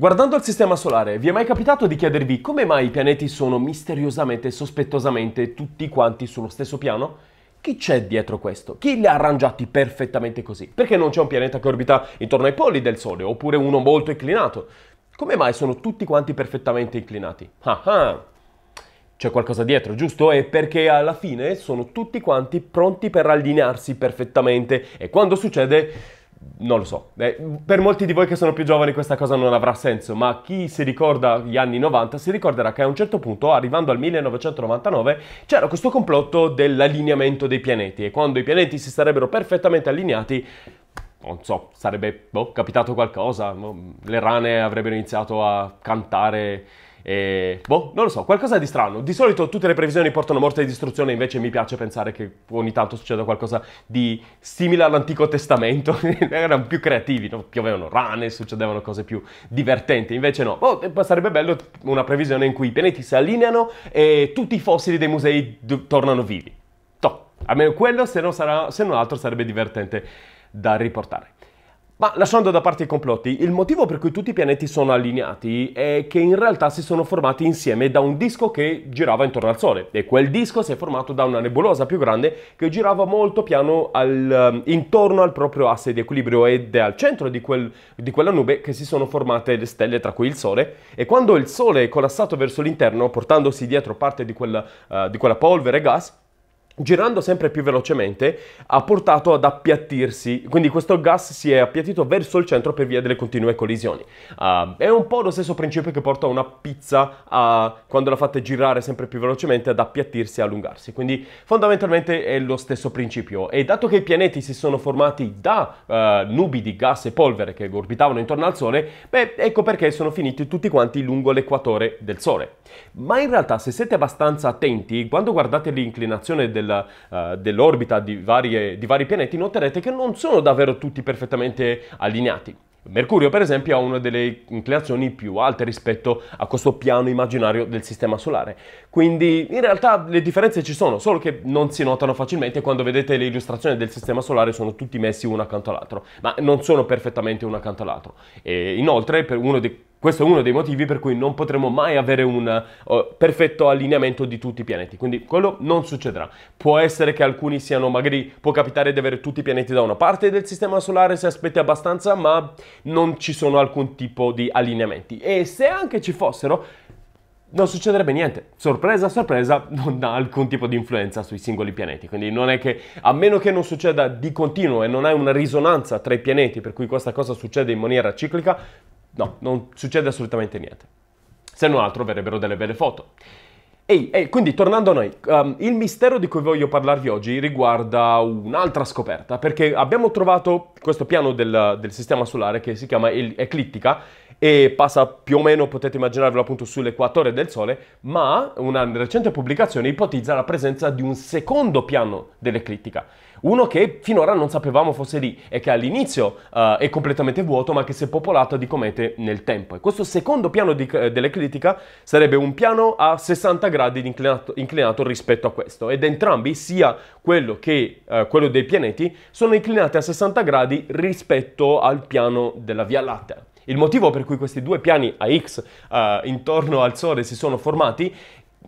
Guardando il sistema solare, vi è mai capitato di chiedervi come mai i pianeti sono misteriosamente e sospettosamente tutti quanti sullo stesso piano? Chi c'è dietro questo? Chi li ha arrangiati perfettamente così? Perché non c'è un pianeta che orbita intorno ai poli del Sole, oppure uno molto inclinato? Come mai sono tutti quanti perfettamente inclinati? Ah ah! C'è qualcosa dietro, giusto? E perché alla fine sono tutti quanti pronti per allinearsi perfettamente e quando succede non lo so, eh, per molti di voi che sono più giovani questa cosa non avrà senso, ma chi si ricorda gli anni 90 si ricorderà che a un certo punto, arrivando al 1999, c'era questo complotto dell'allineamento dei pianeti e quando i pianeti si sarebbero perfettamente allineati, non so, sarebbe boh, capitato qualcosa, le rane avrebbero iniziato a cantare e, boh, non lo so, qualcosa di strano. Di solito tutte le previsioni portano morte e distruzione, invece mi piace pensare che ogni tanto succeda qualcosa di simile all'Antico Testamento. Erano più creativi, no? piovevano rane, succedevano cose più divertenti. Invece no, boh, eh, sarebbe bello una previsione in cui i pianeti si allineano e tutti i fossili dei musei d- tornano vivi. Top. Almeno quello, se non, sarà, se non altro, sarebbe divertente da riportare. Ma lasciando da parte i complotti, il motivo per cui tutti i pianeti sono allineati è che in realtà si sono formati insieme da un disco che girava intorno al Sole e quel disco si è formato da una nebulosa più grande che girava molto piano al, ehm, intorno al proprio asse di equilibrio ed è al centro di, quel, di quella nube che si sono formate le stelle tra cui il Sole e quando il Sole è collassato verso l'interno portandosi dietro parte di quella, uh, eh, di quella polvere e gas, girando sempre più velocemente, ha portato ad appiattirsi, quindi questo gas si è appiattito verso il centro per via delle continue collisioni. Uh, è un po' lo stesso principio che porta una pizza a, quando la fate girare sempre più velocemente ad appiattirsi e allungarsi, quindi fondamentalmente è lo stesso principio. E dato che i pianeti si sono formati da uh, nubi di gas e polvere che orbitavano intorno al Sole, beh, ecco perché sono finiti tutti quanti lungo l'equatore del Sole. Ma in realtà, se siete abbastanza attenti, quando guardate l'inclinazione del del, uh, eh, dell'orbita di, varie, di vari pianeti, noterete che non sono davvero tutti perfettamente allineati. Mercurio, per esempio, ha una delle inclinazioni più alte rispetto a questo piano immaginario del Sistema Solare. Quindi, in realtà, le differenze ci sono, solo che non si notano facilmente quando vedete le illustrazioni del Sistema Solare sono tutti messi uno accanto all'altro, ma non sono perfettamente uno accanto all'altro. E inoltre, per uno dei questo è uno dei motivi per cui non potremo mai avere un uh, perfetto allineamento di tutti i pianeti, quindi quello non succederà. Può essere che alcuni siano magari, può capitare di avere tutti i pianeti da una parte del sistema solare se aspetti abbastanza, ma non ci sono alcun tipo di allineamenti. E se anche ci fossero, non succederebbe niente. Sorpresa, sorpresa, non ha alcun tipo di influenza sui singoli pianeti. Quindi non è che, a meno che non succeda di continuo e non hai una risonanza tra i pianeti, per cui questa cosa succede in maniera ciclica, No, non succede assolutamente niente. Se non altro verrebbero delle belle foto. Ehi, hey, quindi tornando a noi, um, il mistero di cui voglio parlarvi oggi riguarda un'altra scoperta, perché abbiamo trovato questo piano del, del sistema solare che si chiama el- Eclittica e passa più o meno, potete immaginarvelo appunto, sull'equatore del Sole, ma una recente pubblicazione ipotizza la presenza di un secondo piano dell'eclittica, uno che finora non sapevamo fosse lì e che all'inizio uh, è completamente vuoto ma che si è popolato di comete nel tempo. E questo secondo piano di, eh, dell'eclittica sarebbe un piano a 60 gradi inclinato, inclinato, rispetto a questo ed entrambi, sia quello che eh, quello dei pianeti, sono inclinati a 60 gradi rispetto al piano della Via Lattea. Il motivo per cui questi due piani a X eh, intorno al Sole si sono formati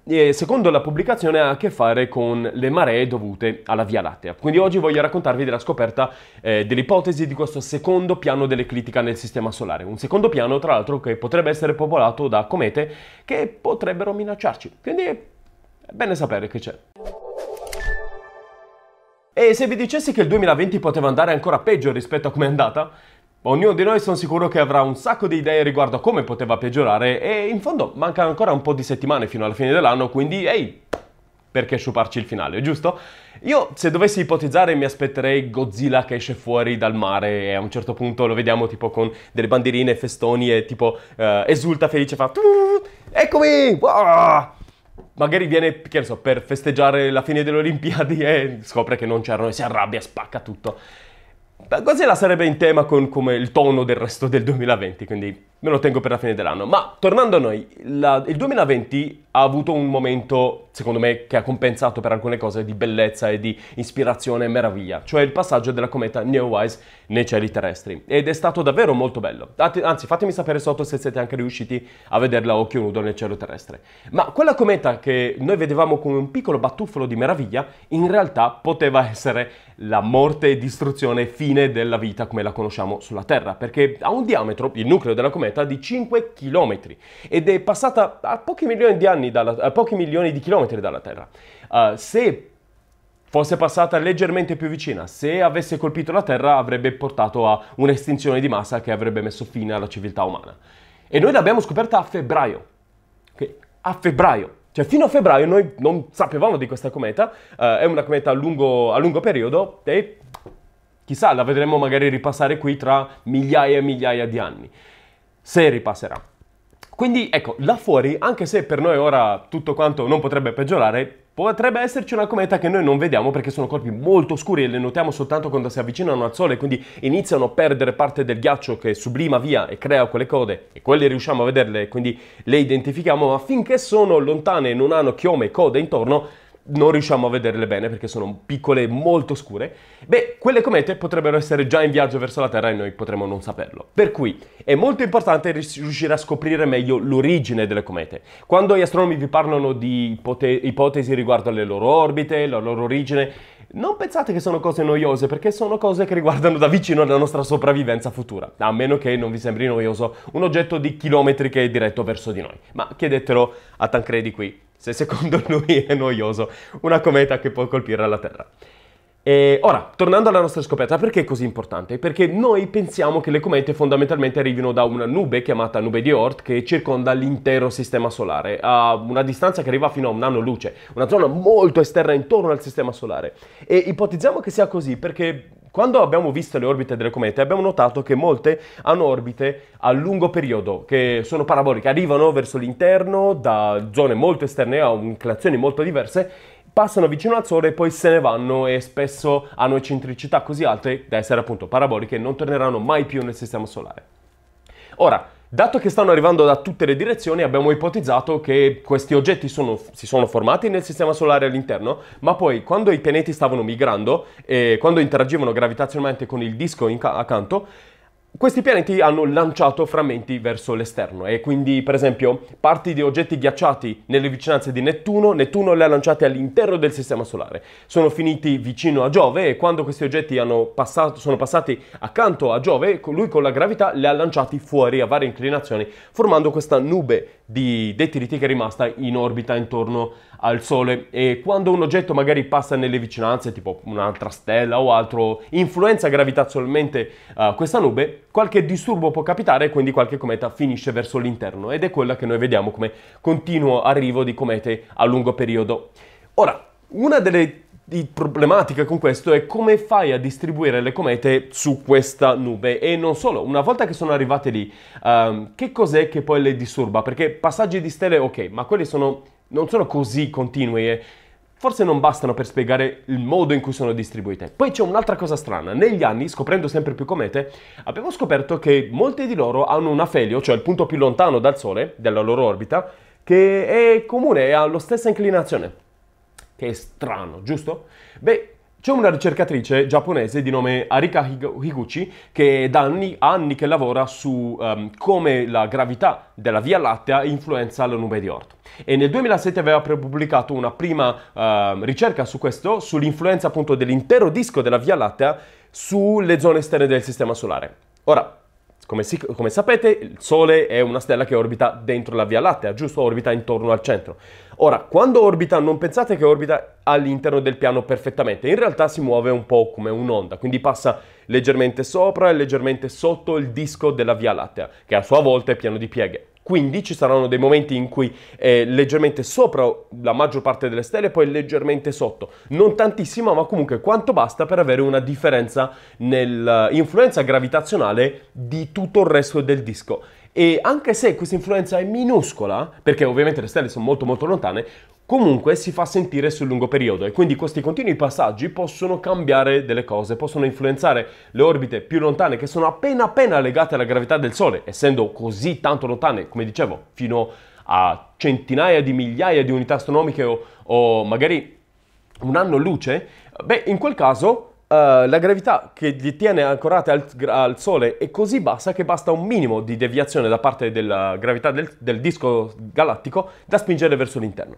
eh, secondo la pubblicazione ha a che fare con le maree dovute alla Via Lattea. Quindi oggi voglio raccontarvi della scoperta eh, dell'ipotesi di questo secondo piano dell'eclittica nel Sistema Solare. Un secondo piano, tra l'altro, che potrebbe essere popolato da comete che potrebbero minacciarci. Quindi è bene sapere che c'è. E se vi dicessi che il 2020 poteva andare ancora peggio rispetto a come è andata? Ognuno di noi sono sicuro che avrà un sacco di idee riguardo a come poteva peggiorare e in fondo mancano ancora un po' di settimane fino alla fine dell'anno, quindi ehi, perché sciuparci il finale, giusto? Io, se dovessi ipotizzare, mi aspetterei Godzilla che esce fuori dal mare e a un certo punto lo vediamo tipo con delle bandierine, festoni e tipo eh, esulta felice, fa Eccomi! Ah! Magari viene, che ne so, per festeggiare la fine delle Olimpiadi e scopre che non c'erano e si arrabbia, spacca tutto. Così la sarebbe in tema con come il tono del resto del 2020, quindi me lo tengo per la fine dell'anno. Ma tornando a noi, la, il 2020 ha avuto un momento, secondo me, che ha compensato per alcune cose di bellezza e di ispirazione e meraviglia, cioè il passaggio della cometa Neowise nei cieli terrestri. Ed è stato davvero molto bello. Anzi, fatemi sapere sotto se siete anche riusciti a vederla a occhio nudo nel cielo terrestre. Ma quella cometa che noi vedevamo come un piccolo battufolo di meraviglia, in realtà poteva essere la morte, e distruzione, fine della vita come la conosciamo sulla Terra, perché ha un diametro, il nucleo della cometa, meta di 5 km ed è passata a pochi milioni di, anni dalla, a pochi milioni di chilometri dalla Terra. Uh, se fosse passata leggermente più vicina, se avesse colpito la Terra avrebbe portato a un'estinzione di massa che avrebbe messo fine alla civiltà umana. E noi l'abbiamo scoperta a febbraio. A febbraio. Cioè, fino a febbraio noi non sapevamo di questa cometa, uh, è una cometa a lungo, a lungo periodo e chissà, la vedremo magari ripassare qui tra migliaia e migliaia di anni se ripasserà. Quindi ecco, là fuori, anche se per noi ora tutto quanto non potrebbe peggiorare, potrebbe esserci una cometa che noi non vediamo perché sono corpi molto scuri e le notiamo soltanto quando si avvicinano al Sole, quindi iniziano a perdere parte del ghiaccio che sublima via e crea quelle code e quelle riusciamo a vederle, e quindi le identifichiamo, ma finché sono lontane e non hanno chiome e code intorno, non riusciamo a vederle bene perché sono piccole e molto scure, beh, quelle comete potrebbero essere già in viaggio verso la Terra e noi potremmo non saperlo. Per cui è molto importante riuscire a scoprire meglio l'origine delle comete. Quando gli astronomi vi parlano di ipote- ipotesi riguardo alle loro orbite, la loro origine, non pensate che sono cose noiose perché sono cose che riguardano da vicino la nostra sopravvivenza futura, a meno che non vi sembri noioso un oggetto di chilometri che è diretto verso di noi. Ma chiedetelo a Tancredi qui se secondo lui è noioso una cometa che può colpire la Terra. E ora, tornando alla nostra scoperta, perché è così importante? Perché noi pensiamo che le comete fondamentalmente arrivino da una nube chiamata nube di Oort che circonda l'intero sistema solare, a una distanza che arriva fino a un anno luce, una zona molto esterna intorno al sistema solare. E ipotizziamo che sia così perché quando abbiamo visto le orbite delle comete abbiamo notato che molte hanno orbite a lungo periodo, che sono paraboliche, arrivano verso l'interno da zone molto esterne a inclinazioni molto diverse, passano vicino al Sole e poi se ne vanno e spesso hanno eccentricità così alte da essere appunto paraboliche e non torneranno mai più nel Sistema Solare. Ora, Dato che stanno arrivando da tutte le direzioni, abbiamo ipotizzato che questi oggetti sono, si sono formati nel sistema solare all'interno, ma poi quando i pianeti stavano migrando e quando interagivano gravitazionalmente con il disco accanto, questi pianeti hanno lanciato frammenti verso l'esterno e quindi per esempio parti di oggetti ghiacciati nelle vicinanze di Nettuno, Nettuno le ha lanciate all'interno del Sistema Solare, sono finiti vicino a Giove e quando questi oggetti passato, sono passati accanto a Giove, lui con la gravità le ha lanciati fuori a varie inclinazioni formando questa nube di detriti che è rimasta in orbita intorno a al sole e quando un oggetto magari passa nelle vicinanze, tipo un'altra stella o altro, influenza gravitazionalmente uh, questa nube, qualche disturbo può capitare e quindi qualche cometa finisce verso l'interno ed è quella che noi vediamo come continuo arrivo di comete a lungo periodo. Ora, una delle problematiche con questo è come fai a distribuire le comete su questa nube e non solo, una volta che sono arrivate lì, um, che cos'è che poi le disturba? Perché passaggi di stelle ok, ma quelli sono non sono così continui e forse non bastano per spiegare il modo in cui sono distribuite. Poi c'è un'altra cosa strana, negli anni, scoprendo sempre più comete, abbiamo scoperto che molte di loro hanno un afelio, cioè il punto più lontano dal Sole, della loro orbita, che è comune e ha la stessa inclinazione. Che è strano, giusto? Beh, c'è una ricercatrice giapponese di nome Arika Higuchi che da anni, anni che lavora su um, come la gravità della Via Lattea influenza la nube di Orto. E nel 2007 aveva pubblicato una prima uh, ricerca su questo, sull'influenza appunto dell'intero disco della Via Lattea sulle zone esterne del Sistema Solare. Ora, come, si, come, sapete, il Sole è una stella che orbita dentro la Via Lattea, giusto? Orbita intorno al centro. Ora, quando orbita, non pensate che orbita all'interno del piano perfettamente, in realtà si muove un po' come un'onda, quindi passa leggermente sopra e leggermente sotto il disco della Via Lattea, che a sua volta è pieno di pieghe. Quindi ci saranno dei momenti in cui è eh, leggermente sopra la maggior parte delle stelle e poi leggermente sotto. Non tantissimo ma comunque quanto basta per avere una differenza nell'influenza eh, gravitazionale di tutto il resto del disco. E anche se questa influenza è minuscola, perché ovviamente le stelle sono molto molto lontane, comunque si fa sentire sul lungo periodo e quindi questi continui passaggi possono cambiare delle cose, possono influenzare le orbite più lontane che sono appena appena legate alla gravità del Sole, essendo così tanto lontane, come dicevo, fino a centinaia di migliaia di unità astronomiche o, o magari un anno luce, beh, in quel caso eh, la gravità che li tiene ancorate al, al, Sole è così bassa che basta un minimo di deviazione da parte della gravità del, del disco galattico da spingere verso l'interno.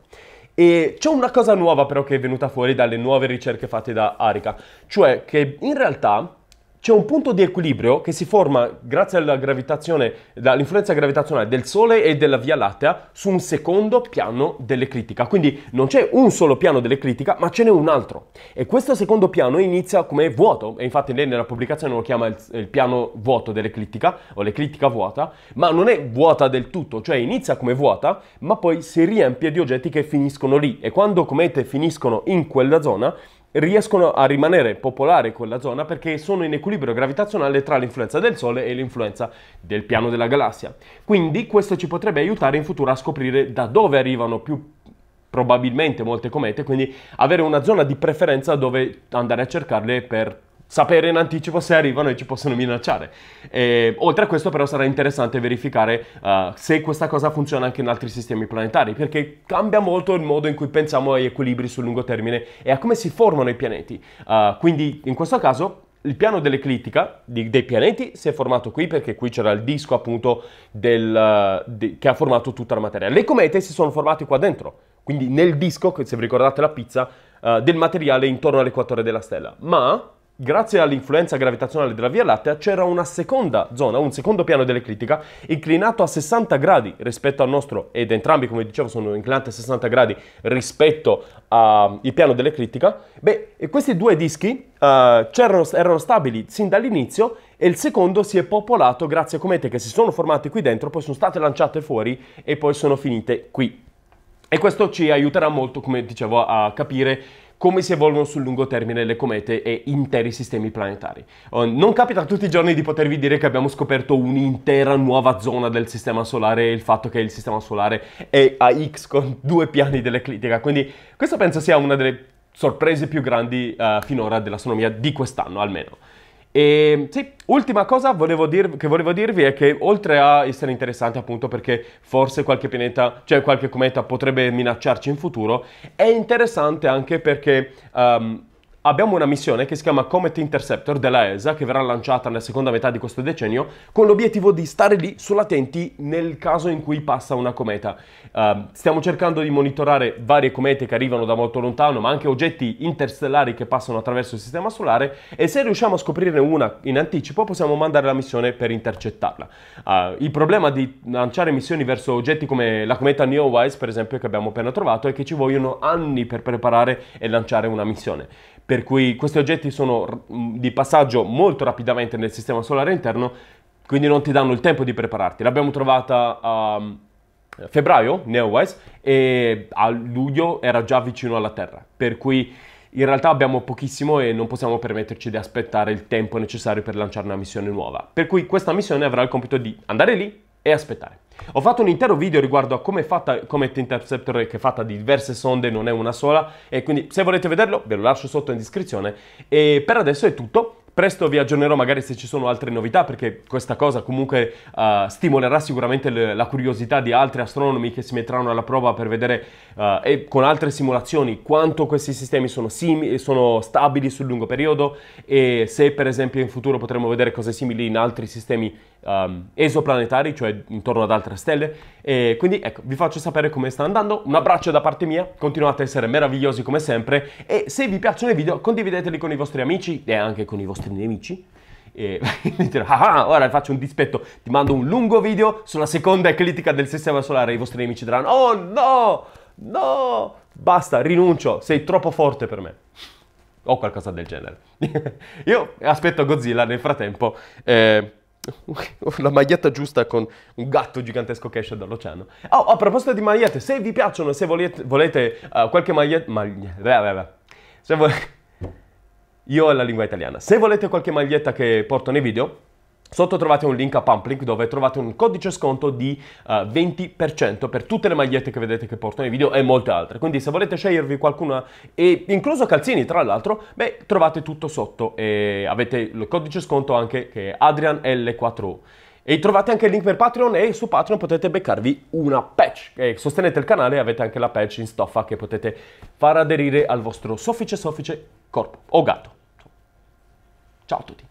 E c'è una cosa nuova però che è venuta fuori dalle nuove ricerche fatte da Arica, cioè che in realtà c'è un punto di equilibrio che si forma grazie alla gravitazione, all'influenza gravitazionale del Sole e della Via Lattea su un secondo piano dell'eclittica. Quindi non c'è un solo piano dell'eclittica, ma ce n'è un altro. E questo secondo piano inizia come vuoto, e infatti lei nella pubblicazione lo chiama il, il piano vuoto dell'eclittica, o l'eclittica vuota, ma non è vuota del tutto, cioè inizia come vuota, ma poi si riempie di oggetti che finiscono lì. E quando comete finiscono in quella zona, riescono a rimanere popolari quella zona perché sono in equilibrio gravitazionale tra l'influenza del Sole e l'influenza del piano della galassia. Quindi questo ci potrebbe aiutare in futuro a scoprire da dove arrivano più probabilmente molte comete, quindi avere una zona di preferenza dove andare a cercarle per sapere in anticipo se arrivano e ci possono minacciare. E, oltre a questo però sarà interessante verificare uh, se questa cosa funziona anche in altri sistemi planetari, perché cambia molto il modo in cui pensiamo agli equilibri sul lungo termine e a come si formano i pianeti. Uh, quindi in questo caso il piano dell'eclittica dei pianeti si è formato qui perché qui c'era il disco appunto del, de, che ha formato tutta la materia. Le comete si sono formate qua dentro, quindi nel disco, se vi ricordate la pizza, uh, del materiale intorno all'equatore della stella. Ma Grazie all'influenza gravitazionale della Via Lattea c'era una seconda zona, un secondo piano dell'eclittica inclinato a 60 gradi rispetto al nostro, ed entrambi come dicevo sono inclinati a 60 gradi rispetto al piano dell'eclittica, beh, questi due dischi uh, erano stabili sin dall'inizio e il secondo si è popolato grazie a comete che si sono formate qui dentro, poi sono state lanciate fuori e poi sono finite qui. E questo ci aiuterà molto, come dicevo, a capire come si evolvono sul lungo termine le comete e interi sistemi planetari. Eh, non capita tutti i giorni di potervi dire che abbiamo scoperto un'intera nuova zona del sistema solare e il fatto che il sistema solare è a X con due piani dell'eclittica, quindi questa penso sia una delle sorprese più grandi uh, finora dell'astronomia di quest'anno almeno. E ehm, sì, ultima cosa volevo dir- che volevo dirvi è che oltre a essere interessante appunto perché forse qualche pianeta, cioè qualche cometa potrebbe minacciarci in futuro, è interessante anche perché um, Abbiamo una missione che si chiama Comet Interceptor della ESA che verrà lanciata nella seconda metà di questo decennio con l'obiettivo di stare lì sull'attenti nel caso in cui passa una cometa. Uh, stiamo cercando di monitorare varie comete che arrivano da molto lontano ma anche oggetti interstellari che passano attraverso il sistema solare e se riusciamo a scoprirne una in anticipo possiamo mandare la missione per intercettarla. Uh, il problema di lanciare missioni verso oggetti come la cometa Neowise per esempio che abbiamo appena trovato è che ci vogliono anni per preparare e lanciare una missione per cui questi oggetti sono mm, di passaggio molto rapidamente nel sistema solare interno, quindi non ti danno il tempo di prepararti. L'abbiamo trovata a mm, febbraio, Neowise, e a luglio era già vicino alla Terra, per cui in realtà abbiamo pochissimo e non possiamo permetterci di aspettare il tempo necessario per lanciare una missione nuova. Per cui questa missione avrà il compito di andare lì e aspettare. Ho fatto un intero video riguardo a come è fatta Comet Interceptor, che è fatta di diverse sonde, non è una sola, e quindi se volete vederlo ve lo lascio sotto in descrizione. E per adesso è tutto. Presto vi aggiornerò magari se ci sono altre novità perché questa cosa comunque uh, stimolerà sicuramente le, la curiosità di altri astronomi che si metteranno alla prova per vedere uh, e con altre simulazioni quanto questi sistemi sono, simi, sono stabili sul lungo periodo e se per esempio in futuro potremo vedere cose simili in altri sistemi um, esoplanetari, cioè intorno ad altre stelle. E quindi ecco, vi faccio sapere come sta andando. Un abbraccio da parte mia, continuate a essere meravigliosi come sempre e se vi piacciono i video condivideteli con i vostri amici e anche con i vostri nemici. E dirò, ah, ah, ora faccio un dispetto, ti mando un lungo video sulla seconda eclittica del sistema solare. I vostri nemici diranno, oh no, no, basta, rinuncio, sei troppo forte per me o qualcosa del genere. Io aspetto Godzilla nel frattempo. Eh, la maglietta giusta con un gatto gigantesco che esce dall'oceano. Oh, a proposito di magliette, se vi piacciono, se volete, volete uh, qualche maglietta... Maglie... Beh, beh, beh. Se volete... Io ho la lingua italiana. Se volete qualche maglietta che porto nei video, Sotto trovate un link a Pumplink dove trovate un codice sconto di uh, eh, 20% per tutte le magliette che vedete che porto nei video e molte altre. Quindi se volete scegliervi qualcuna, e incluso calzini tra l'altro, beh trovate tutto sotto e avete il codice sconto anche che è AdrianL4U. E trovate anche il link per Patreon e su Patreon potete beccarvi una patch. E sostenete il canale e avete anche la patch in stoffa che potete far aderire al vostro soffice soffice corpo o gatto. Ciao a tutti.